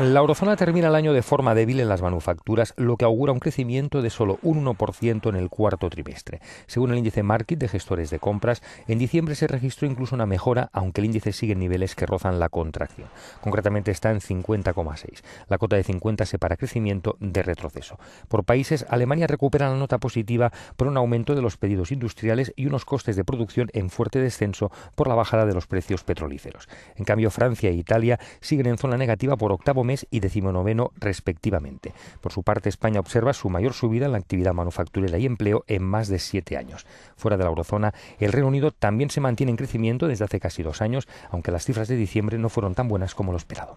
La eurozona termina el año de forma débil en las manufacturas, lo que augura un crecimiento de solo un 1% en el cuarto trimestre. Según el índice Market de gestores de compras, en diciembre se registró incluso una mejora, aunque el índice sigue en niveles que rozan la contracción. Concretamente está en 50,6. La cota de 50 separa crecimiento de retroceso. Por países, Alemania recupera la nota positiva por un aumento de los pedidos industriales y unos costes de producción en fuerte descenso por la bajada de los precios petrolíferos. En cambio, Francia e Italia siguen en zona negativa por octavo mes y decimonoveno respectivamente. Por su parte, España observa su mayor subida en la actividad manufacturera y empleo en más de siete años. Fuera de la eurozona, el Reino Unido también se mantiene en crecimiento desde hace casi dos años, aunque las cifras de diciembre no fueron tan buenas como lo esperado.